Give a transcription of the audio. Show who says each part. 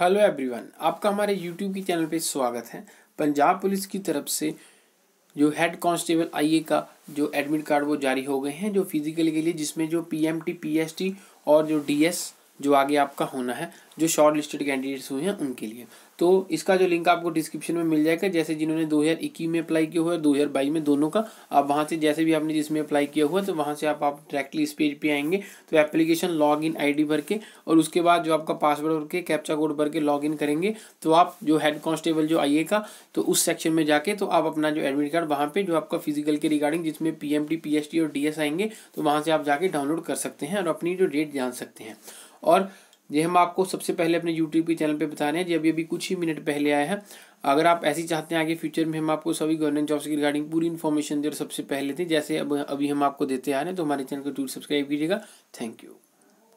Speaker 1: hello everyone आपका हमारे YouTube के चैनल पे स्वागत है पंजाब पुलिस की तरफ से जो हेड कांस्टेबल आईए का जो एडमिट कार्ड वो जारी हो गए हैं जो फिजिकल के लिए जिसमें जो पीएमटी पीएसटी और जो डीएस जो आगे आपका होना है जो शॉर्ट लिस्टेड कैंडिडेट्स हुए हैं उनके लिए तो इसका जो लिंक आपको डिस्क्रिप्शन में मिल जाएगा जैसे जिन्होंने दो हज़ार इक्कीस में अप्लाई किया हुआ है दो हज़ार बाईस में दोनों का आप वहाँ से जैसे भी आपने जिसमें अप्लाई किया हुआ है तो वहाँ से आप आप डायरेक्टली इस पेज पे आएंगे तो एप्लीकेशन लॉग इन आई भर के और उसके बाद जो आपका पासवर्ड भर के कैप्चा कोड भर के लॉग इन करेंगे तो आप जो हेड कॉन्स्टेबल जो आई का तो उस सेक्शन में जाके तो आप अपना जो एडमिट कार्ड वहाँ पर जो आपका फिजिकल के रिगार्डिंग जिसमें पी एम और डी आएंगे तो वहाँ से आप जाके डाउनलोड कर सकते हैं और अपनी जो डेट जान सकते हैं और ये हम आपको सबसे पहले अपने यूट्यूब के चैनल पे बता रहे हैं जब अभी अभी कुछ ही मिनट पहले आया है अगर आप ऐसी चाहते हैं आगे फ्यूचर में हम आपको सभी गवर्नमेंट जॉब्स की रिगार्डिंग पूरी इन्फॉर्मेशन दे और सबसे पहले थे जैसे अब अभी हम आपको देते आ रहे हैं तो हमारे चैनल को जरूर सब्सक्राइब कीजिएगा थैंक यू